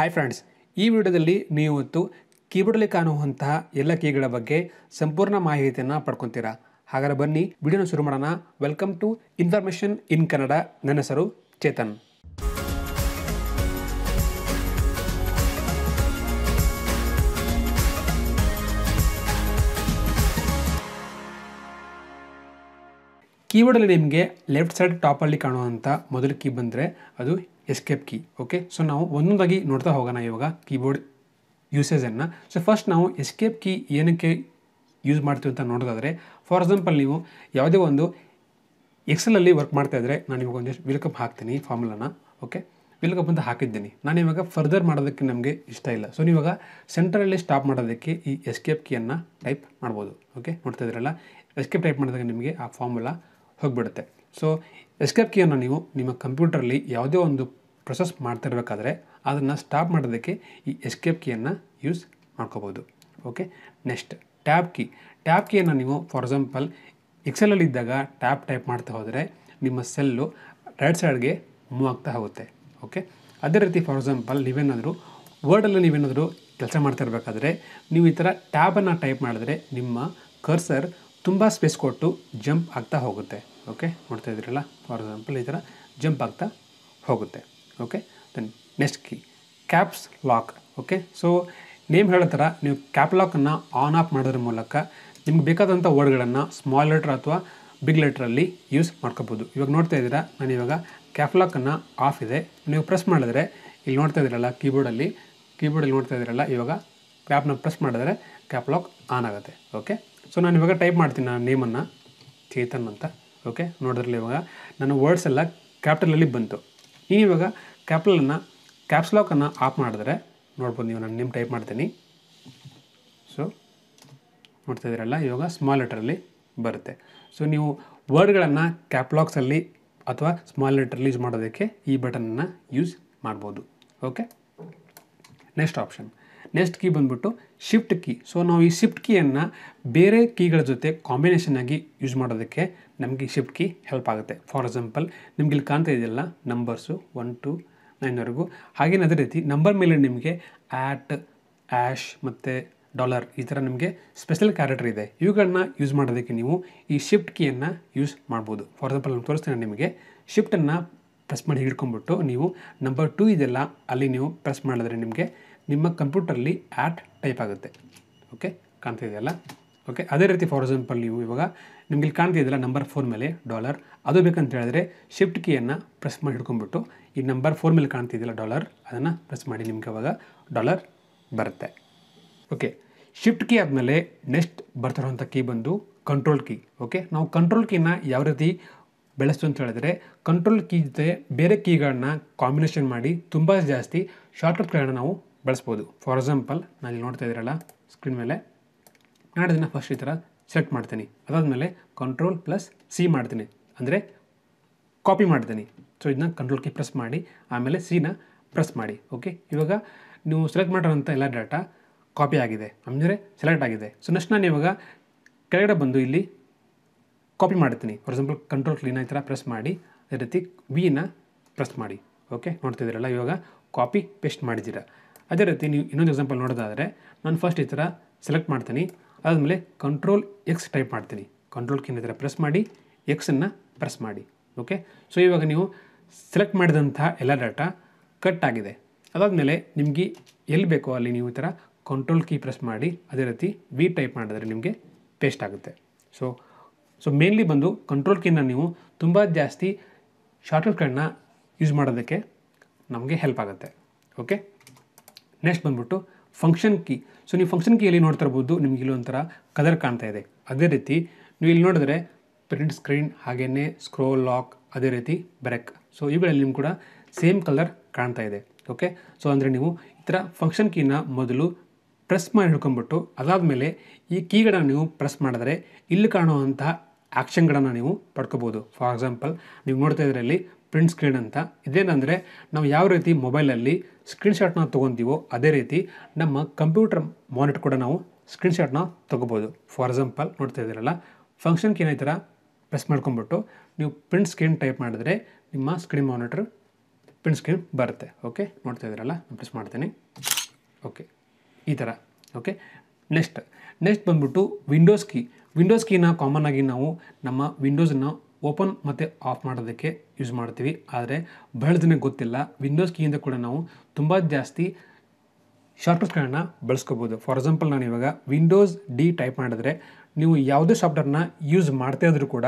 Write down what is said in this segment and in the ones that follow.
hi friends ಈ ವಿಡಿಯೋದಲ್ಲಿ ನೀವು ಇವತ್ತು ಕೀಬೋರ್ಡಲ್ಲಿ ಕಾಣುವಂತಹ ಎಲ್ಲ ಕೀಗಳ ಬಗ್ಗೆ ಸಂಪೂರ್ಣ ಮಾಹಿತಿಯನ್ನು ಪಡ್ಕೊತೀರಾ ಹಾಗಾದ್ರೆ ಬನ್ನಿ ವಿಡಿಯೋನ ಶುರು ಮಾಡೋಣ welcome to information in Kannada ನನ್ನ ಹೆಸರು ಚೇತನ್ ಕೀಬೋರ್ಡಲ್ಲಿ ನಿಮಗೆ ಲೆಫ್ಟ್ ಸೈಡ್ ಟಾಪಲ್ಲಿ ಕಾಣುವಂಥ ಮೊದಲು ಕೀ ಬಂದರೆ ಅದು ಎಸ್ಕೇಪ್ ಕೀ ಓಕೆ ಸೊ ನಾವು ಒಂದೊಂದಾಗಿ ನೋಡ್ತಾ ಹೋಗೋಣ ಇವಾಗ ಕೀಬೋರ್ಡ್ ಯೂಸೇಜನ್ನು ಸೊ ಫಸ್ಟ್ ನಾವು ಎಸ್ಕೇಪ್ ಕೀ ಏನಕ್ಕೆ ಯೂಸ್ ಮಾಡ್ತೀವಿ ಅಂತ ನೋಡೋದಾದರೆ ಫಾರ್ ಎಕ್ಸಾಂಪಲ್ ನೀವು ಯಾವುದೇ ಒಂದು ಎಕ್ಸಲಲ್ಲಿ ವರ್ಕ್ ಮಾಡ್ತಾ ಮಾಡ್ತಾಯಿದ್ರೆ ನಾನು ಇವಾಗ ಒಂದಿಷ್ಟು ವಿಲ್ಕಪ್ ಹಾಕ್ತೀನಿ ಫಾರ್ಮುಲಾನ ಓಕೆ ವಿಲ್ಕಪ್ ಅಂತ ಹಾಕಿದ್ದೀನಿ ನಾನು ಇವಾಗ ಫರ್ದರ್ ಮಾಡೋದಕ್ಕೆ ನಮಗೆ ಇಷ್ಟ ಇಲ್ಲ ಸೊ ನೀವಾಗ ಸೆಂಟ್ರಲ್ಲಿ ಸ್ಟಾಪ್ ಮಾಡೋದಕ್ಕೆ ಈ ಎಸ್ಕೇಪ್ ಕೀಯನ್ನು ಟೈಪ್ ಮಾಡ್ಬೋದು ಓಕೆ ನೋಡ್ತಾ ಇದ್ರಲ್ಲ ಎಸ್ಕೇಪ್ ಟೈಪ್ ಮಾಡಿದಾಗ ನಿಮಗೆ ಆ ಫಾರ್ಮುಲಾ ಹೋಗಿಬಿಡುತ್ತೆ ಸೊ ಎಸ್ಕೇಪ್ ಕೀಯನ್ನು ನೀವು ನಿಮ್ಮ ಕಂಪ್ಯೂಟರಲ್ಲಿ ಯಾವುದೇ ಒಂದು ಪ್ರೊಸೆಸ್ ಮಾಡ್ತಿರ್ಬೇಕಾದ್ರೆ ಅದನ್ನು ಸ್ಟಾಪ್ ಮಾಡೋದಕ್ಕೆ ಈ ಎಸ್ಕೇಪ್ ಕೀಯನ್ನು ಯೂಸ್ ಮಾಡ್ಕೋಬೋದು okay next tab key tab ಕೀಯನ್ನು ನೀವು ಫಾರ್ ಎಕ್ಸಾಂಪಲ್ ಎಕ್ಸೆಲಲ್ಲಿದ್ದಾಗ ಇದ್ದಾಗ ಟ್ಯಾಬ್ ಟೈಪ್ ಮಾಡ್ತಾ ಹೋದರೆ ನಿಮ್ಮ ಸೆಲ್ಲು ರೈಟ್ ಸೈಡ್ಗೆ ಮೂವ್ ಆಗ್ತಾ ಹೋಗುತ್ತೆ ಓಕೆ ಅದೇ ರೀತಿ ಫಾರ್ ಎಕ್ಸಾಂಪಲ್ ನೀವೇನಾದರೂ ವರ್ಡಲ್ಲಿ ನೀವೇನಾದರೂ ಕೆಲಸ ಮಾಡ್ತಾ ಇರಬೇಕಾದ್ರೆ ನೀವು ಈ ಥರ ಟ್ಯಾಬನ್ನು ಟೈಪ್ ಮಾಡಿದ್ರೆ ನಿಮ್ಮ ಕರ್ಸರ್ ತುಂಬ ಸ್ಪೇಸ್ ಕೊಟ್ಟು ಜಂಪ್ ಆಗ್ತಾ ಹೋಗುತ್ತೆ ಓಕೆ ನೋಡ್ತಾ ಇದ್ದೀರಲ್ಲ ಫಾರ್ ಎಕ್ಸಾಂಪಲ್ ಈ ಥರ ಜಂಪ್ ಆಗ್ತಾ ಹೋಗುತ್ತೆ okay then next key caps lock okay so name ಹೇಳೋ ಥರ ನೀವು ಕ್ಯಾಪ್ ಲಾಕನ್ನು ಆನ್ ಆಫ್ ಮಾಡೋದ್ರ ಮೂಲಕ ನಿಮ್ಗೆ ಬೇಕಾದಂಥ ವರ್ಡ್ಗಳನ್ನು ಸ್ಮಾಲ್ ಲೆಟ್ರ್ ಅಥವಾ ಬಿಗ್ ಲೆಟ್ರಲ್ಲಿ ಯೂಸ್ ಮಾಡ್ಕೋಬೋದು ಇವಾಗ ನೋಡ್ತಾ ಇದ್ದೀರಾ ನಾನು ಇವಾಗ ಕ್ಯಾಪ್ ಲಾಕನ್ನು ಆಫ್ ಇದೆ ನೀವು ಪ್ರೆಸ್ ಮಾಡಿದ್ರೆ ಇಲ್ಲಿ ನೋಡ್ತಾ ಇದ್ದೀರಲ್ಲ ಕೀಬೋರ್ಡಲ್ಲಿ ಕೀಬೋರ್ಡಲ್ಲಿ ನೋಡ್ತಾ ಇದ್ದೀರಲ್ಲ ಇವಾಗ ಕ್ಯಾಪ್ನ ಪ್ರೆಸ್ ಮಾಡಿದ್ರೆ ಕ್ಯಾಪ್ ಲಾಕ್ ಆನ್ ಆಗುತ್ತೆ ಓಕೆ ಸೊ ನಾನು ಇವಾಗ ಟೈಪ್ ಮಾಡ್ತೀನಿ ನಾನು ನೇಮನ್ನು ಚೇತನ್ ಅಂತ ಓಕೆ ನೋಡಿದ್ರಲ್ಲಿ ಇವಾಗ ನನ್ನ ವರ್ಡ್ಸ್ ಎಲ್ಲ ಕ್ಯಾಪಿಟಲಲ್ಲಿ ಬಂತು ನೀವು ಇವಾಗ ಕ್ಯಾಪ್ಸ್ ಕ್ಯಾಪ್ಸ್ಲಾಕನ್ನು ಆಫ್ ಮಾಡಿದ್ರೆ ನೋಡ್ಬೋದು ನೀವು ನಾನು ನಿಮ್ಮ ಟೈಪ್ ಮಾಡ್ತೀನಿ ಸೊ ನೋಡ್ತಾ ಇದ್ದೀರಲ್ಲ ಇವಾಗ ಸ್ಮಾಲ್ ಲೆಟ್ರಲ್ಲಿ ಬರುತ್ತೆ ಸೊ ನೀವು ವರ್ಡ್ಗಳನ್ನು ಕ್ಯಾಪ್ಲಾಕ್ಸಲ್ಲಿ ಅಥವಾ ಸ್ಮಾಲ್ ಲೆಟ್ರಲ್ಲಿ ಯೂಸ್ ಮಾಡೋದಕ್ಕೆ ಈ ಬಟನನ್ನು ಯೂಸ್ ಮಾಡ್ಬೋದು okay next option next key ಬಂದ್ಬಿಟ್ಟು ಶಿಫ್ಟ್ ಕೀ ಸೊ ನಾವು ಈ ಶಿಫ್ಟ್ ಕೀಯನ್ನು ಬೇರೆ ಕೀಗಳ ಜೊತೆ ಕಾಂಬಿನೇಷನ್ ಆಗಿ ಯೂಸ್ ಮಾಡೋದಕ್ಕೆ ನಮಗೆ ಶಿಫ್ಟ್ ಕೀ ಹೆಲ್ಪ್ ಆಗುತ್ತೆ ಫಾರ್ ಎಕ್ಸಾಂಪಲ್ ನಿಮ್ಗೆ ಇಲ್ಲಿ ಕಾಣ್ತಾ ಇದೆಯಲ್ಲ ನಂಬರ್ಸು ಒನ್ ಟು ನೈನ್ವರೆಗೂ ಹಾಗೇನು ಅದೇ ರೀತಿ ನಂಬರ್ ಮೇಲೆ ನಿಮಗೆ ಆ್ಯಟ್ ಆ್ಯಶ್ ಮತ್ತು ಡಾಲರ್ ಈ ಥರ ನಿಮಗೆ ಸ್ಪೆಷಲ್ ಕ್ಯಾರೆಕ್ಟರ್ ಇದೆ ಇವುಗಳನ್ನ ಯೂಸ್ ಮಾಡೋದಕ್ಕೆ ನೀವು ಈ ಶಿಫ್ಟ್ ಕೀಯನ್ನು ಯೂಸ್ ಮಾಡ್ಬೋದು ಫಾರ್ ಎಕ್ಸಾಂಪಲ್ ನಾನು ತೋರಿಸ್ತೇನೆ ನಿಮಗೆ ಶಿಫ್ಟನ್ನು ಪ್ರೆಸ್ ಮಾಡಿ ಹಿಡ್ಕೊಂಡ್ಬಿಟ್ಟು ನೀವು ನಂಬರ್ ಟೂ ಇದೆಲ್ಲ ಅಲ್ಲಿ ನೀವು ಪ್ರೆಸ್ ಮಾಡಿದ್ರೆ ನಿಮಗೆ ನಿಮ್ಮ ಕಂಪ್ಯೂಟರ್ಲಿ ಆ್ಯಟ್ ಟೈಪ್ ಆಗುತ್ತೆ ಓಕೆ ಕಾಣ್ತಿದೆಯಲ್ಲ ಓಕೆ ಅದೇ ರೀತಿ ಫಾರ್ ಎಕ್ಸಾಂಪಲ್ ನೀವು ಇವಾಗ ನಿಮಗೆ ಇಲ್ಲಿ ಕಾಣ್ತಿದೆಯಲ್ಲ ನಂಬರ್ ಫೋರ್ ಮೇಲೆ ಡಾಲರ್ ಅದು ಬೇಕಂತ ಹೇಳಿದ್ರೆ ಶಿಫ್ಟ್ ಕೀಯನ್ನು ಪ್ರೆಸ್ ಮಾಡಿ ಹಿಡ್ಕೊಂಡ್ಬಿಟ್ಟು ಈ ನಂಬರ್ ಫೋರ್ ಮೇಲೆ ಕಾಣ್ತಿದೆಯಲ್ಲ ಡಾಲರ್ ಅದನ್ನು ಪ್ರೆಸ್ ಮಾಡಿ ನಿಮ್ಗೆ ಅವಾಗ ಡಾಲರ್ ಬರುತ್ತೆ ಓಕೆ ಶಿಫ್ಟ್ ಕೀ ಆದಮೇಲೆ ನೆಕ್ಸ್ಟ್ ಬರ್ತಿರೋಂಥ ಕೀ ಬಂದು ಕಂಟ್ರೋಲ್ ಕೀ ಓಕೆ ನಾವು ಕಂಟ್ರೋಲ್ ಕೀನ ಯಾವ ರೀತಿ ಬೆಳೆಸ್ತು ಅಂತ ಹೇಳಿದ್ರೆ ಕಂಟ್ರೋಲ್ ಕೀ ಜೊತೆ ಬೇರೆ ಕೀಗಳನ್ನ ಕಾಂಬಿನೇಷನ್ ಮಾಡಿ ತುಂಬ ಜಾಸ್ತಿ ಶಾರ್ಟ್ಕಟ್ಗಳನ್ನು ನಾವು ಬಳಸ್ಬೋದು ಫಾರ್ ಎಕ್ಸಾಂಪಲ್ ನಾನು ಇಲ್ಲಿ ನೋಡ್ತಾ ಇದ್ದೀರಲ್ಲ ಸ್ಕ್ರೀನ್ ಮೇಲೆ ನಾನು ಫಸ್ಟ್ ಈ ಥರ ಸೆಲೆಕ್ಟ್ ಮಾಡ್ತೀನಿ ಅದಾದಮೇಲೆ ಕಂಟ್ರೋಲ್ ಪ್ಲಸ್ ಸಿ ಮಾಡ್ತೀನಿ ಅಂದರೆ ಕಾಪಿ ಮಾಡ್ತೀನಿ ಸೊ ಇದನ್ನ ಕಂಟ್ರೋಲ್ ಕಿ ಪ್ರೆಸ್ ಮಾಡಿ ಆಮೇಲೆ ಸಿನ ಪ್ರೆಸ್ ಮಾಡಿ ಓಕೆ ಇವಾಗ ನೀವು ಸೆಲೆಕ್ಟ್ ಮಾಡಿರೋಂಥ ಎಲ್ಲ ಡಾಟಾ ಕಾಪಿ ಆಗಿದೆ ಅಂದರೆ ಸೆಲೆಕ್ಟ್ ಆಗಿದೆ ಸೊ ನೆಕ್ಸ್ಟ್ ನಾನು ಇವಾಗ ಕೆಳಗಡೆ ಬಂದು ಇಲ್ಲಿ ಕಾಪಿ ಮಾಡ್ತೀನಿ ಫಾರ್ ಎಕ್ಸಾಂಪಲ್ ಕಂಟ್ರೋಲ್ ಕ್ಲೀನ್ ಈ ಥರ ಪ್ರೆಸ್ ಮಾಡಿ ಅದೇ ರೀತಿ ವಿನ ಪ್ರೆಸ್ ಮಾಡಿ ಓಕೆ ನೋಡ್ತಾ ನೋಡ್ತಿದ್ದೀರಲ್ಲ ಇವಾಗ ಕಾಪಿ ಪೇಸ್ಟ್ ಮಾಡಿದ್ದೀರಾ ಅದೇ ರೀತಿ ನೀವು ಇನ್ನೊಂದು ಎಕ್ಸಾಂಪಲ್ ನೋಡೋದಾದರೆ ನಾನು ಫಸ್ಟ್ ಈ ಥರ ಸೆಲೆಕ್ಟ್ ಮಾಡ್ತೀನಿ ಅದಾದಮೇಲೆ ಕಂಟ್ರೋಲ್ ಎಕ್ಸ್ ಟೈಪ್ ಮಾಡ್ತೀನಿ ಕಂಟ್ರೋಲ್ ಕಿನ್ನ ಈ ಥರ ಪ್ರೆಸ್ ಮಾಡಿ ಎಕ್ಸನ್ನು ಪ್ರೆಸ್ ಮಾಡಿ ಓಕೆ ಸೊ ಇವಾಗ ನೀವು ಸೆಲೆಕ್ಟ್ ಮಾಡಿದಂತಹ ಎಲ್ಲ ಡಾಟಾ ಕಟ್ ಆಗಿದೆ ಅದಾದಮೇಲೆ ನಿಮಗೆ ಎಲ್ಲಿ ಬೇಕೋ ಅಲ್ಲಿ ನೀವು ಈ ಥರ ಕಂಟ್ರೋಲ್ ಕೀ ಪ್ರೆಸ್ ಮಾಡಿ ಅದೇ ರೀತಿ ವಿ ಟೈಪ್ ಮಾಡಿದ್ರೆ ನಿಮಗೆ ಪೇಸ್ಟ್ ಆಗುತ್ತೆ ಸೊ ಸೊ ಮೇನ್ಲಿ ಬಂದು ಕಂಟ್ರೋಲ್ ಕೀನ ನೀವು ತುಂಬ ಜಾಸ್ತಿ ಶಾರ್ಟ್ಕಟ್ಗಳನ್ನ ಯೂಸ್ ಮಾಡೋದಕ್ಕೆ ನಮಗೆ ಹೆಲ್ಪ್ ಆಗುತ್ತೆ ಓಕೆ ನೆಕ್ಸ್ಟ್ ಬಂದ್ಬಿಟ್ಟು ಫಂಕ್ಷನ್ ಕೀ ಸೊ ನೀವು ಫಂಕ್ಷನ್ ಇಲ್ಲಿ ನೋಡ್ತಾ ಇರ್ಬೋದು ನಿಮ್ಗೆ ಇಲ್ಲೊಂಥರ ಕಲರ್ ಕಾಣ್ತಾ ಇದೆ ಅದೇ ರೀತಿ ನೀವು ಇಲ್ಲಿ ನೋಡಿದ್ರೆ ಪ್ರಿಂಟ್ ಸ್ಕ್ರೀನ್ ಹಾಗೆಯೇ ಸ್ಕ್ರೋ ಲಾಕ್ ಅದೇ ರೀತಿ ಬ್ರೆಕ್ ಸೊ ಇವುಗಳಲ್ಲಿ ನಿಮ್ಗೆ ಕೂಡ ಸೇಮ್ ಕಲರ್ ಕಾಣ್ತಾ ಇದೆ ಓಕೆ ಸೊ ಅಂದರೆ ನೀವು ಈ ಥರ ಫಂಕ್ಷನ್ ಕೀನ ಮೊದಲು ಪ್ರೆಸ್ ಮಾಡಿ ಹಿಡ್ಕೊಂಬಿಟ್ಟು ಅದಾದಮೇಲೆ ಈ ಕೀಗಳನ್ನು ನೀವು ಪ್ರೆಸ್ ಮಾಡಿದ್ರೆ ಇಲ್ಲಿ ಕಾಣುವಂತಹ ಆ್ಯಕ್ಷನ್ಗಳನ್ನು ನೀವು ಪಡ್ಕೋಬೋದು ಫಾರ್ ಎಕ್ಸಾಂಪಲ್ ನೀವು ನೋಡ್ತಾ ಇದರಲ್ಲಿ ಪ್ರಿಂಟ್ ಸ್ಕ್ರೀನ್ ಅಂತ ಇದೇನೆಂದರೆ ನಾವು ಯಾವ ರೀತಿ ಮೊಬೈಲಲ್ಲಿ ಸ್ಕ್ರೀನ್ಶಾಟ್ನ ತೊಗೊತೀವೋ ಅದೇ ರೀತಿ ನಮ್ಮ ಕಂಪ್ಯೂಟರ್ ಮಾನಿಟರ್ ಕೂಡ ನಾವು ಸ್ಕ್ರೀನ್ಶಾಟ್ನ ತೊಗೋಬೋದು ಫಾರ್ ಎಕ್ಸಾಂಪಲ್ ನೋಡ್ತಾ ಇದ್ದೀರಲ್ಲ ಫಂಕ್ಷನ್ಗೆ ಏನೇ ಪ್ರೆಸ್ ಮಾಡ್ಕೊಂಬಿಟ್ಟು ನೀವು ಪ್ರಿಂಟ್ ಸ್ಕ್ರೀನ್ ಟೈಪ್ ಮಾಡಿದ್ರೆ ನಿಮ್ಮ ಸ್ಕ್ರೀನ್ ಮಾನಿಟರ್ ಪ್ರಿಂಟ್ ಸ್ಕ್ರೀನ್ ಬರುತ್ತೆ ಓಕೆ ನೋಡ್ತಾ ಇದ್ದೀರಲ್ಲ ನಾನು ಪ್ರೆಸ್ ಮಾಡ್ತೀನಿ ಓಕೆ ಈ ಥರ ಓಕೆ ನೆಕ್ಸ್ಟ್ ನೆಕ್ಸ್ಟ್ ಬಂದ್ಬಿಟ್ಟು ವಿಂಡೋಸ್ ಕೀ ವಿಂಡೋಸ್ ಕೀನ ಕಾಮನ್ ಆಗಿ ನಾವು ನಮ್ಮ ವಿಂಡೋಸನ್ನು ಓಪನ್ ಮತ್ತು ಆಫ್ ಮಾಡೋದಕ್ಕೆ ಯೂಸ್ ಮಾಡ್ತೀವಿ ಆದರೆ ಬಹಳ ಗೊತ್ತಿಲ್ಲ ವಿಂಡೋಸ್ ಕೀಯಿಂದ ಕೂಡ ನಾವು ತುಂಬ ಜಾಸ್ತಿ ಶಾರ್ಟ್ಕಟ್ಗಳನ್ನ ಬಳಸ್ಕೋಬೋದು ಫಾರ್ ಎಕ್ಸಾಂಪಲ್ ನಾನು ಇವಾಗ ವಿಂಡೋಸ್ ಡಿ ಟೈಪ್ ಮಾಡಿದ್ರೆ ನೀವು ಯಾವುದೇ ಸಾಫ್ಟ್ವೇರ್ನ ಯೂಸ್ ಮಾಡ್ತಾ ಇದ್ರೂ ಕೂಡ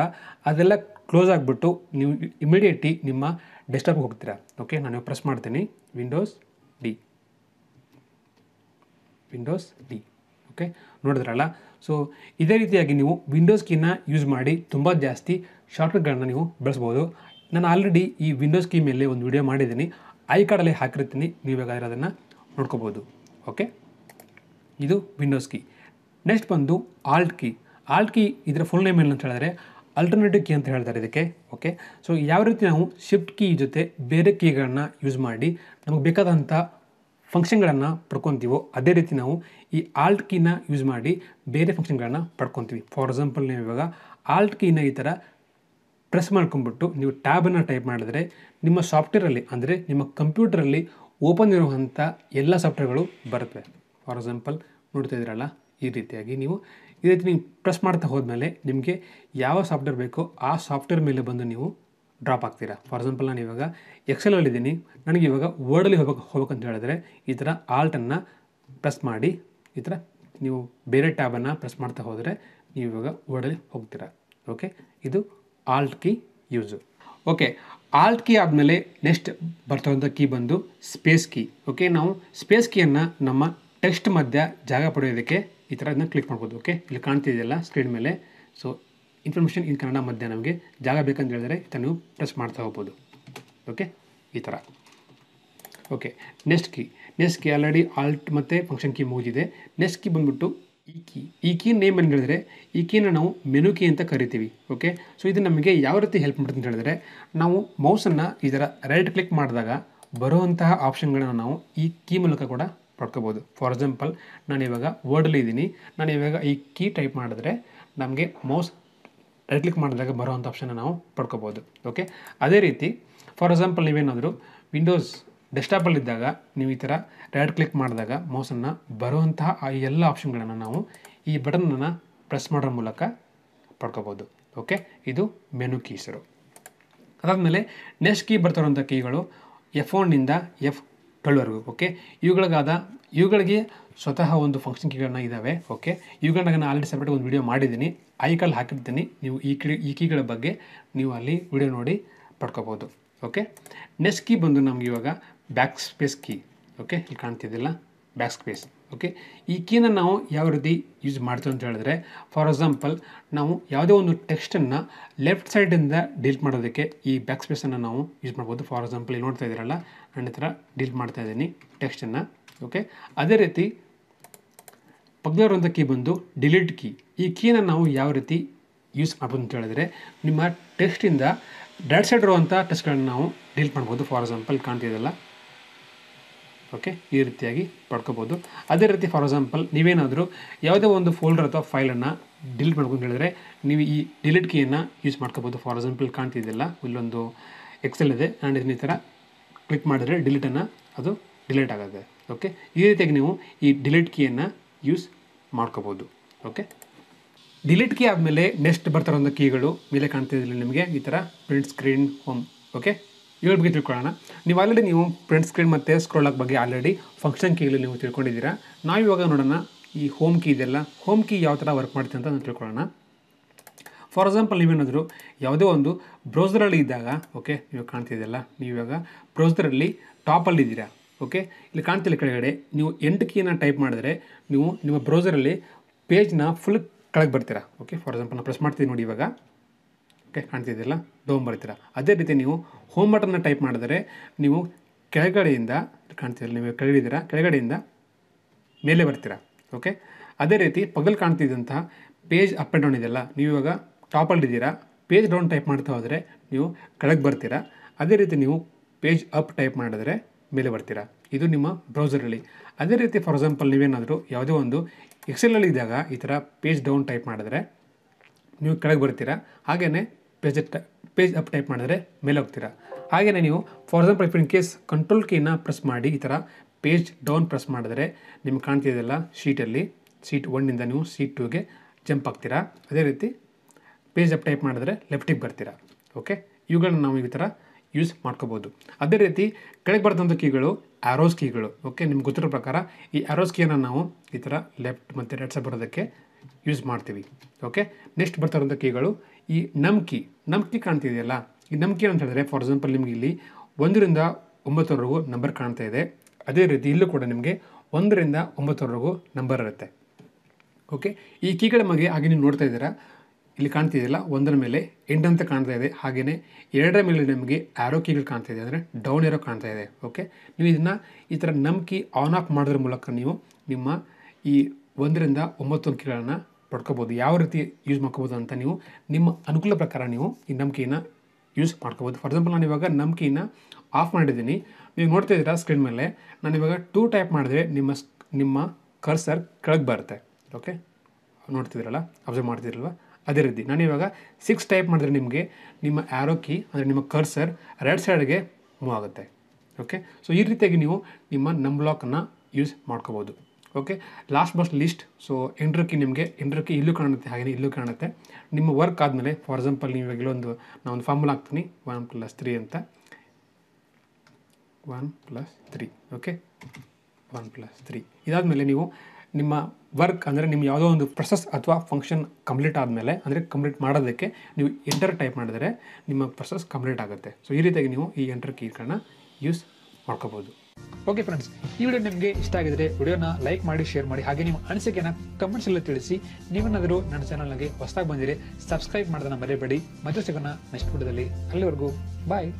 ಅದೆಲ್ಲ ಕ್ಲೋಸ್ ಆಗಿಬಿಟ್ಟು ನೀವು ಇಮಿಡಿಯೇಟ್ಲಿ ನಿಮ್ಮ ಡೆಸ್ಕ್ಟಾಪ್ಗೆ ಹೋಗ್ತೀರಾ ಓಕೆ ನಾನು ಪ್ರೆಸ್ ಮಾಡ್ತೀನಿ Windows D Windows D okay ನೋಡಿದ್ರಲ್ಲ ಸೊ ಇದೇ ರೀತಿಯಾಗಿ ನೀವು ವಿಂಡೋಸ್ ಕೀನ ಯೂಸ್ ಮಾಡಿ ತುಂಬ ಜಾಸ್ತಿ ಶಾರ್ಟ್ಕಟ್ಗಳನ್ನು ನೀವು ಬೆಳೆಸ್ಬೋದು ನಾನು ಆಲ್ರೆಡಿ ಈ ವಿಂಡೋಸ್ ಕೀ ಮೇಲೆ ಒಂದು ವಿಡಿಯೋ ಮಾಡಿದ್ದೀನಿ ಐ ಕಾರ್ಡಲ್ಲಿ ಹಾಕಿರ್ತೀನಿ ನೀವು ಬೇಕಾದರೆ ಅದನ್ನು ನೋಡ್ಕೋಬೋದು ಓಕೆ ಇದು ವಿಂಡೋಸ್ ಕೀ ನೆಕ್ಸ್ಟ್ ಬಂದು ಆಲ್ಟ್ ಕೀ ಆಲ್ಟ್ ಕೀ ಇದರ ಫುಲ್ ನೇಮ್ ಏನು ಅಂತ ಹೇಳಿದ್ರೆ ಅಲ್ಟರ್ನೇಟಿವ್ ಕೀ ಅಂತ ಹೇಳ್ತಾರೆ ಇದಕ್ಕೆ ಓಕೆ ಸೊ ಯಾವ ರೀತಿ ನಾವು ಶಿಫ್ಟ್ ಕೀ ಜೊತೆ ಬೇರೆ ಕೀಗಳನ್ನು ಯೂಸ್ ಮಾಡಿ ನಮಗೆ ಬೇಕಾದಂಥ ಫಂಕ್ಷನ್ಗಳನ್ನು ಪಡ್ಕೊತೀವೋ ಅದೇ ರೀತಿ ನಾವು ಈ ಆಲ್ಟ್ ಕೀನ ಯೂಸ್ ಮಾಡಿ ಬೇರೆ ಫಂಕ್ಷನ್ಗಳನ್ನು ಪಡ್ಕೊತೀವಿ ಫಾರ್ ಎಕ್ಸಾಂಪಲ್ ನೀವು ಇವಾಗ ಆಲ್ಟ್ ಕೀನ ಈ ಥರ ಪ್ರೆಸ್ ಮಾಡ್ಕೊಂಬಿಟ್ಟು ನೀವು ಟ್ಯಾಬನ್ನು ಟೈಪ್ ಮಾಡಿದ್ರೆ ನಿಮ್ಮ ಸಾಫ್ಟ್ವೇರಲ್ಲಿ ಅಂದರೆ ನಿಮ್ಮ ಕಂಪ್ಯೂಟರಲ್ಲಿ ಓಪನ್ ಇರುವಂಥ ಎಲ್ಲ ಸಾಫ್ಟ್ವೇರ್ಗಳು ಬರುತ್ತವೆ ಫಾರ್ ಎಕ್ಸಾಂಪಲ್ ನೋಡ್ತಾ ಇದ್ದೀರಲ್ಲ ಈ ರೀತಿಯಾಗಿ ನೀವು ಈ ರೀತಿ ನೀವು ಪ್ರೆಸ್ ಮಾಡ್ತಾ ಹೋದ್ಮೇಲೆ ನಿಮಗೆ ಯಾವ ಸಾಫ್ಟ್ವೇರ್ ಬೇಕೋ ಆ ಸಾಫ್ಟ್ವೇರ್ ಮೇಲೆ ಬಂದು ನೀವು ಡ್ರಾಪ್ ಆಗ್ತೀರಾ ಫಾರ್ ಎಕ್ಸಾಂಪಲ್ ನಾನು ಇವಾಗ ಎಕ್ಸೆಲಲ್ಲಿದ್ದೀನಿ ನನಗೆ ಇವಾಗ ವರ್ಡಲ್ಲಿ ಹೋಗಬೇಕು ಹೋಗಬೇಕಂತ ಹೇಳಿದ್ರೆ ಈ ಥರ ಆಲ್ಟನ್ನು ಪ್ರೆಸ್ ಮಾಡಿ ಈ ಥರ ನೀವು ಬೇರೆ ಟ್ಯಾಬನ್ನು ಪ್ರೆಸ್ ಮಾಡ್ತಾ ಹೋದರೆ ನೀವು ಇವಾಗ ವರ್ಡಲ್ಲಿ ಹೋಗ್ತೀರಾ ಓಕೆ ಇದು alt key use okay alt key ಆದಮೇಲೆ ನೆಕ್ಸ್ಟ್ ಬರ್ತಕ್ಕಂಥ ಕೀ ಬಂದು ಸ್ಪೇಸ್ ಕೀ ಓಕೆ ನಾವು ಸ್ಪೇಸ್ ಕೀಯನ್ನು ನಮ್ಮ ಟೆಕ್ಸ್ಟ್ ಮಧ್ಯ ಜಾಗ ಪಡೆಯೋದಕ್ಕೆ ಈ ಥರ ಅದನ್ನ ಕ್ಲಿಕ್ ಮಾಡ್ಬೋದು ಓಕೆ ಇಲ್ಲಿ ಕಾಣ್ತಿದೆಯಲ್ಲ ಸ್ಕ್ರೀನ್ ಮೇಲೆ ಸೊ ಇನ್ಫಾರ್ಮೇಷನ್ ಇನ್ ಕನ್ನಡ ಮಧ್ಯೆ ನಮಗೆ ಜಾಗ ಬೇಕಂತ ಹೇಳಿದರೆ ಇದನ್ನು ಪ್ರೆಸ್ ಮಾಡ್ತಾ ಹೋಗ್ಬೋದು ಓಕೆ ಈ ಥರ okay next key next key already alt ಮತ್ತು ಫಂಕ್ಷನ್ ಕೀ ಮುಗಿದಿದೆ ನೆಕ್ಸ್ಟ್ ಕೀ ಬಂದುಬಿಟ್ಟು ಈ ಕೀ ಈ ಕೀ ನೇಮ್ ಅಂತ ಹೇಳಿದ್ರೆ ಈ e ಕೀನ ನಾವು ಮೆನು ಕೀ ಅಂತ ಕರಿತೀವಿ ಓಕೆ ಸೊ ಇದು ನಮಗೆ ಯಾವ ರೀತಿ ಹೆಲ್ಪ್ ಮಾಡುತ್ತೆ ಅಂತ ಹೇಳಿದ್ರೆ ನಾವು ಮೌಸನ್ನು ಈ ಥರ ರೈಟ್ ಕ್ಲಿಕ್ ಮಾಡಿದಾಗ ಬರುವಂತಹ ಆಪ್ಷನ್ಗಳನ್ನು ನಾವು ಈ e ಕೀ ಮೂಲಕ ಕೂಡ ಪಡ್ಕೋಬೋದು ಫಾರ್ ಎಕ್ಸಾಂಪಲ್ ನಾನಿವಾಗ ವರ್ಡಲ್ಲಿ ಇದ್ದೀನಿ ಇವಾಗ ಈ ಕೀ ಟೈಪ್ ಮಾಡಿದ್ರೆ ನಮಗೆ ಮೌಸ್ ರೈಟ್ ಕ್ಲಿಕ್ ಮಾಡಿದಾಗ ಬರುವಂಥ ಆಪ್ಷನ್ನ ನಾವು ಪಡ್ಕೋಬೋದು ಓಕೆ ಅದೇ ರೀತಿ ಫಾರ್ ಎಕ್ಸಾಂಪಲ್ ನೀವೇನಾದರೂ ವಿಂಡೋಸ್ ಇದ್ದಾಗ ನೀವು ಈ ಥರ ರೈಟ್ ಕ್ಲಿಕ್ ಮಾಡಿದಾಗ ಮೋಸನ್ನು ಬರುವಂತಹ ಆ ಎಲ್ಲ ಆಪ್ಷನ್ಗಳನ್ನು ನಾವು ಈ ಬಟನನ್ನು ಪ್ರೆಸ್ ಮಾಡೋ ಮೂಲಕ ಪಡ್ಕೋಬೋದು ಓಕೆ ಇದು ಮೆನು ಕೀಸರು ಅದಾದಮೇಲೆ ನೆಕ್ಸ್ಟ್ ಕೀ ಬರ್ತಿರೋಂಥ ಕೀಗಳು ಎಫ್ ಒನ್ನಿಂದ ಎಫ್ ಟ್ವೆಲ್ವರೆಗೂ ಓಕೆ ಇವುಗಳಿಗಾದ ಇವುಗಳಿಗೆ ಸ್ವತಃ ಒಂದು ಫಂಕ್ಷನ್ ಕೀಗಳನ್ನ ಇದ್ದಾವೆ ಓಕೆ ಇವುಗಳನ್ನ ನಾನು ಆಲ್ರೆಡಿ ಸಪ್ರೇಟ್ ಒಂದು ವೀಡಿಯೋ ಮಾಡಿದ್ದೀನಿ ಐಕಲ್ಲಿ ಹಾಕಿರ್ತೀನಿ ನೀವು ಈ ಕಿ ಈ ಕೀಗಳ ಬಗ್ಗೆ ನೀವು ಅಲ್ಲಿ ವಿಡಿಯೋ ನೋಡಿ ಪಡ್ಕೋಬೋದು ಓಕೆ ನೆಕ್ಸ್ಟ್ ಕೀ ಬಂದು ನಮಗೆ ಇವಾಗ ಬ್ಯಾಕ್ ಸ್ಪೇಸ್ ಕೀ ಓಕೆ ಇಲ್ಲಿ ಕಾಣ್ತಿದ್ದಿಲ್ಲ ಬ್ಯಾಕ್ ಸ್ಪೇಸ್ ಓಕೆ ಈ ಕೀನ ನಾವು ಯಾವ ರೀತಿ ಯೂಸ್ ಮಾಡ್ತೀವಿ ಅಂತ ಹೇಳಿದ್ರೆ ಫಾರ್ ಎಕ್ಸಾಂಪಲ್ ನಾವು ಯಾವುದೇ ಒಂದು ಟೆಕ್ಸ್ಟನ್ನು ಲೆಫ್ಟ್ ಸೈಡಿಂದ ಡೀಲ್ ಮಾಡೋದಕ್ಕೆ ಈ ಬ್ಯಾಕ್ ಸ್ಪೇಸನ್ನು ನಾವು ಯೂಸ್ ಮಾಡ್ಬೋದು ಫಾರ್ ಎಕ್ಸಾಂಪಲ್ ಇಲ್ಲಿ ನೋಡ್ತಾ ಇದ್ದೀರಲ್ಲ ನನ್ನ ಹತ್ರ ಡೀಲ್ ಮಾಡ್ತಾ ಇದ್ದೀನಿ ಟೆಕ್ಸ್ಟನ್ನು ಓಕೆ ಅದೇ ರೀತಿ ಅಂತ ಕೀ ಬಂದು ಡಿಲೀಟ್ ಕೀ ಈ ಕೀನ ನಾವು ಯಾವ ರೀತಿ ಯೂಸ್ ಮಾಡ್ಬೋದು ಅಂತ ಹೇಳಿದ್ರೆ ನಿಮ್ಮ ಟೆಕ್ಸ್ಟಿಂದ ಡ್ಯಾಟ್ ಸೈಡ್ ಇರುವಂಥ ಟೆಸ್ಟ್ಗಳನ್ನು ನಾವು ಡೀಲ್ ಮಾಡ್ಬೋದು ಫಾರ್ ಎಕ್ಸಾಂಪಲ್ ಕಾಣ್ತಿದ್ದಲ್ಲ ಓಕೆ ಈ ರೀತಿಯಾಗಿ ಪಡ್ಕೋಬೋದು ಅದೇ ರೀತಿ ಫಾರ್ ಎಕ್ಸಾಂಪಲ್ ನೀವೇನಾದರೂ ಯಾವುದೇ ಒಂದು ಫೋಲ್ಡರ್ ಅಥವಾ ಫೈಲನ್ನು ಡಿಲೀಟ್ ಮಾಡ್ಕೊಂಡು ಹೇಳಿದ್ರೆ ನೀವು ಈ ಡಿಲೀಟ್ ಕೀಯನ್ನು ಯೂಸ್ ಮಾಡ್ಕೋಬೋದು ಫಾರ್ ಎಕ್ಸಾಂಪಲ್ ಕಾಣ್ತಿದ್ದಿಲ್ಲ ಇಲ್ಲೊಂದು ಎಕ್ಸೆಲ್ ಇದೆ ನಾನು ಇದನ್ನ ಈ ಥರ ಕ್ಲಿಕ್ ಮಾಡಿದ್ರೆ ಡಿಲೀಟನ್ನು ಅದು ಡಿಲೀಟ್ ಆಗುತ್ತೆ ಓಕೆ ಈ ರೀತಿಯಾಗಿ ನೀವು ಈ ಡಿಲೀಟ್ ಕೀಯನ್ನು ಯೂಸ್ ಮಾಡ್ಕೋಬೋದು ಓಕೆ ಡಿಲೀಟ್ ಕೀ ಆದಮೇಲೆ ನೆಕ್ಸ್ಟ್ ಬರ್ತಾರೋ ಕೀಗಳು ಮೇಲೆ ಕಾಣ್ತಿದ್ದಿಲ್ಲ ನಿಮಗೆ ಈ ಥರ ಪ್ರಿಂಟ್ ಸ್ಕ್ರೀನ್ ಹೋಮ್ ಓಕೆ ಇವ್ರ ತಿಳ್ಕೊಳ್ಳೋಣ ನೀವು ಆಲ್ರೆಡಿ ನೀವು ಪ್ರಿಂಟ್ ಸ್ಕ್ರೀನ್ ಮತ್ತು ಸ್ಕ್ರೋಲಾಕ್ ಬಗ್ಗೆ ಆಲ್ರೆಡಿ ಫಂಕ್ಷನ್ ಕೀಲಿ ನೀವು ತಿಳ್ಕೊಂಡಿದ್ದೀರಾ ನಾವು ಇವಾಗ ನೋಡೋಣ ಈ ಹೋಮ್ ಕೀ ಇದೆಲ್ಲ ಹೋಮ್ ಕೀ ಯಾವ ಥರ ವರ್ಕ್ ಮಾಡುತ್ತೆ ಅಂತ ನಾನು ತಿಳ್ಕೊಳ್ಳೋಣ ಫಾರ್ ಎಕ್ಸಾಂಪಲ್ ನೀವೇನಾದರೂ ಯಾವುದೇ ಒಂದು ಬ್ರೌಸರಲ್ಲಿ ಇದ್ದಾಗ ಓಕೆ ನೀವು ಕಾಣ್ತಿದೆಯಲ್ಲ ನೀವು ಇವಾಗ ಬ್ರೌಸರಲ್ಲಿ ಟಾಪಲ್ಲಿ ಇದ್ದೀರಾ ಓಕೆ ಇಲ್ಲಿ ಕಾಣ್ತಿಲ್ಲ ಕೆಳಗಡೆ ನೀವು ಎಂಟು ಕೀನ ಟೈಪ್ ಮಾಡಿದ್ರೆ ನೀವು ನಿಮ್ಮ ಬ್ರೌಸರಲ್ಲಿ ಪೇಜ್ನ ಫುಲ್ ಕೆಳಗೆ ಬರ್ತೀರಾ ಓಕೆ ಫಾರ್ ಎಕ್ಸಾಂಪಲ್ ನಾನು ಪ್ರೆಸ್ ಮಾಡ್ತೀನಿ ನೋಡಿ ಇವಾಗ ಓಕೆ ಕಾಣ್ತಿದೆಯಲ್ಲ ಡೋಮ್ ಬರ್ತೀರ ಅದೇ ರೀತಿ ನೀವು ಹೋಮ್ ಬಟನ್ನ ಟೈಪ್ ಮಾಡಿದರೆ ನೀವು ಕೆಳಗಡೆಯಿಂದ ಕಾಣ್ತಿದ್ದಿಲ್ಲ ನೀವು ಕೆಳಗಿದ್ದೀರಾ ಕೆಳಗಡೆಯಿಂದ ಮೇಲೆ ಬರ್ತೀರಾ ಓಕೆ ಅದೇ ರೀತಿ ಪಗಲ್ ಕಾಣ್ತಿದ್ದಂತಹ ಪೇಜ್ ಅಪ್ ಆ್ಯಂಡ್ ಡೌನ್ ಇದೆಯಲ್ಲ ನೀವು ಇವಾಗ ಇದ್ದೀರಾ ಪೇಜ್ ಡೌನ್ ಟೈಪ್ ಮಾಡ್ತಾ ಹೋದರೆ ನೀವು ಕೆಳಗೆ ಬರ್ತೀರಾ ಅದೇ ರೀತಿ ನೀವು ಪೇಜ್ ಅಪ್ ಟೈಪ್ ಮಾಡಿದರೆ ಮೇಲೆ ಬರ್ತೀರಾ ಇದು ನಿಮ್ಮ ಬ್ರೌಸರಲ್ಲಿ ಅದೇ ರೀತಿ ಫಾರ್ ಎಕ್ಸಾಂಪಲ್ ನೀವೇನಾದರೂ ಯಾವುದೇ ಒಂದು ಎಕ್ಸೆಲಲ್ಲಿ ಇದ್ದಾಗ ಈ ಥರ ಪೇಜ್ ಡೌನ್ ಟೈಪ್ ಮಾಡಿದರೆ ನೀವು ಕೆಳಗೆ ಬರ್ತೀರಾ ಹಾಗೆಯೇ ಪೇಜ್ ಪೇಜ್ ಅಪ್ ಟೈಪ್ ಮಾಡಿದ್ರೆ ಮೇಲೆ ಹೋಗ್ತೀರಾ ಹಾಗೆಯೇ ನೀವು for example if in case control ಕೀನ ಪ್ರೆಸ್ ಮಾಡಿ ಈ ಥರ ಪೇಜ್ ಡೌನ್ ಪ್ರೆಸ್ ಮಾಡಿದ್ರೆ ನಿಮ್ಗೆ ಕಾಣ್ತಿದೆಯಲ್ಲ ಶೀಟಲ್ಲಿ ಶೀಟ್ ಒನ್ನಿಂದ ನೀವು ಸೀಟ್ ಟೂಗೆ ಜಂಪ್ ಆಗ್ತೀರಾ ಅದೇ ರೀತಿ ಪೇಜ್ ಅಪ್ ಟೈಪ್ ಮಾಡಿದ್ರೆ ಲೆಫ್ಟಿಗೆ ಬರ್ತೀರಾ ಓಕೆ ಇವುಗಳನ್ನ ನಾವು ಈ ಥರ ಯೂಸ್ ಮಾಡ್ಕೋಬೋದು ಅದೇ ರೀತಿ ಕೆಳಗೆ ಬರ್ತಂಥ ಕೀಗಳು ಆರೋಸ್ ಕೀಗಳು ಓಕೆ ನಿಮ್ಗೆ ಗೊತ್ತಿರೋ ಪ್ರಕಾರ ಈ ಆರೋಸ್ ಕೀಯನ್ನು ನಾವು ಈ ಥರ ಲೆಫ್ಟ್ ಮತ್ತು ರೈಟ್ ಬರೋದಕ್ಕೆ ಯೂಸ್ ಮಾಡ್ತೀವಿ ಓಕೆ ನೆಕ್ಸ್ಟ್ ಬರ್ತಾ ಕೀಗಳು ಈ ನಮ್ಕಿ ನಂಬಿಕೆ ಕಾಣ್ತಿದೆಯಲ್ಲ ಈ ನಂಬಿಕೆ ಅಂತ ಹೇಳಿದ್ರೆ ಫಾರ್ ಎಕ್ಸಾಂಪಲ್ ನಿಮಗೆ ಇಲ್ಲಿ ಒಂದರಿಂದ ಒಂಬತ್ತರವರೆಗೂ ನಂಬರ್ ಕಾಣ್ತಾ ಇದೆ ಅದೇ ರೀತಿ ಇಲ್ಲೂ ಕೂಡ ನಿಮಗೆ ಒಂದರಿಂದ ಒಂಬತ್ತರವರೆಗೂ ನಂಬರ್ ಇರುತ್ತೆ ಓಕೆ ಈ ಕೀಗಳ ಮಗೆ ಹಾಗೆ ನೀವು ನೋಡ್ತಾ ಇದ್ದೀರಾ ಇಲ್ಲಿ ಕಾಣ್ತಿದೆಯಲ್ಲ ಒಂದರ ಮೇಲೆ ಎಂಡ್ ಅಂತ ಕಾಣ್ತಾ ಇದೆ ಹಾಗೆಯೇ ಎರಡರ ಮೇಲೆ ನಿಮಗೆ ಆರೋ ಕೀಗಳು ಕಾಣ್ತಾ ಇದೆ ಅಂದರೆ ಡೌನ್ ಏರೋ ಕಾಣ್ತಾ ಇದೆ ಓಕೆ ನೀವು ಇದನ್ನು ಈ ಥರ ನಂಬಿಕೆ ಆನ್ ಆಫ್ ಮಾಡೋದ್ರ ಮೂಲಕ ನೀವು ನಿಮ್ಮ ಈ ಒಂದರಿಂದ ಒಂಬತ್ತು ಅಂಕಿಗಳನ್ನು ಪಡ್ಕೋಬೋದು ಯಾವ ರೀತಿ ಯೂಸ್ ಮಾಡ್ಕೋಬೋದು ಅಂತ ನೀವು ನಿಮ್ಮ ಅನುಕೂಲ ಪ್ರಕಾರ ನೀವು ಈ ನಂಬಿಕೆಯನ್ನು ಯೂಸ್ ಮಾಡ್ಕೋಬೋದು ಫಾರ್ ಎಕ್ಸಾಂಪಲ್ ನಾನು ಇವಾಗ ನಂಬಿಕೆಯನ್ನು ಆಫ್ ಮಾಡಿದ್ದೀನಿ ನೀವು ನೋಡ್ತಾ ಇದ್ದೀರಾ ಸ್ಕ್ರೀನ್ ಮೇಲೆ ನಾನು ಇವಾಗ ಟೂ ಟೈಪ್ ಮಾಡಿದ್ರೆ ನಿಮ್ಮ ನಿಮ್ಮ ಕರ್ಸರ್ ಕೆಳಗೆ ಬರುತ್ತೆ ಓಕೆ ನೋಡ್ತಿದ್ದೀರಲ್ಲ ಅಬ್ಸರ್ವ್ ಮಾಡ್ತಿದ್ರಲ್ವ ಅದೇ ರೀತಿ ನಾನು ಇವಾಗ ಸಿಕ್ಸ್ ಟೈಪ್ ಮಾಡಿದ್ರೆ ನಿಮಗೆ ನಿಮ್ಮ ಆ್ಯರೋಕಿ ಅಂದರೆ ನಿಮ್ಮ ಕರ್ಸರ್ ರೈಟ್ ಸೈಡ್ಗೆ ಮೂವ್ ಆಗುತ್ತೆ ಓಕೆ ಸೊ ಈ ರೀತಿಯಾಗಿ ನೀವು ನಿಮ್ಮ ನಂಬ್ಲಾಕನ್ನು ಯೂಸ್ ಮಾಡ್ಕೋಬೋದು okay last bust list so enter ನಿಮಗೆ ಎಂಟ್ರ ಇಲ್ಲೂ ಕಾಣುತ್ತೆ ಹಾಗೆಯೇ ಇಲ್ಲೂ ಕಾಣುತ್ತೆ ನಿಮ್ಮ ವರ್ಕ್ ಆದಮೇಲೆ ಫಾರ್ ಎಕ್ಸಾಂಪಲ್ ನೀವು ನಾನು ಒಂದು ಫಾರ್ಮುಲಾ ಹಾಕ್ತೀನಿ ಒನ್ ಪ್ಲಸ್ ತ್ರೀ ಅಂತ one plus three okay one plus three ಇದಾದಮೇಲೆ ನೀವು ನಿಮ್ಮ ವರ್ಕ್ ಅಂದರೆ ನಿಮ್ಮ ಯಾವುದೋ ಒಂದು ಪ್ರೊಸೆಸ್ ಅಥವಾ ಫಂಕ್ಷನ್ ಕಂಪ್ಲೀಟ್ ಆದಮೇಲೆ ಅಂದರೆ ಕಂಪ್ಲೀಟ್ ಮಾಡೋದಕ್ಕೆ ನೀವು ಎಂಟರ್ ಟೈಪ್ ಮಾಡಿದರೆ ನಿಮ್ಮ ಪ್ರೊಸೆಸ್ ಕಂಪ್ಲೀಟ್ ಆಗುತ್ತೆ ಸೊ ಈ ರೀತಿಯಾಗಿ ನೀವು ಈ ಎಂಟರ್ ಕೀಗಳನ್ನ ಯೂಸ್ ಮಾಡ್ಕೋಬೋದು ಓಕೆ ಫ್ರೆಂಡ್ಸ್ ಈ ವಿಡಿಯೋ ನಿಮಗೆ ಇಷ್ಟ ಆಗಿದ್ರೆ ವಿಡಿಯೋನ ಲೈಕ್ ಮಾಡಿ ಶೇರ್ ಮಾಡಿ ಹಾಗೆ ನಿಮ್ಮ ಅನಿಸಿಕೆನ ಕಮೆಂಟ್ಸ್ ಎಲ್ಲ ತಿಳಿಸಿ ನೀವೇನಾದರೂ ನನ್ನ ಚಾನಲ್ಗೆ ಹೊಸದಾಗಿ ಬಂದಿರಿ ಸಬ್ಸ್ಕ್ರೈಬ್ ಮಾಡೋದನ್ನ ಮರೆಯಬೇಡಿ ಮತ್ತೆ ಸಿಗೋಣ ನೆಕ್ಸ್ಟ್ ವಿಡಿಯೋದಲ್ಲಿ ಅಲ್ಲಿವರೆಗೂ ಬಾಯ್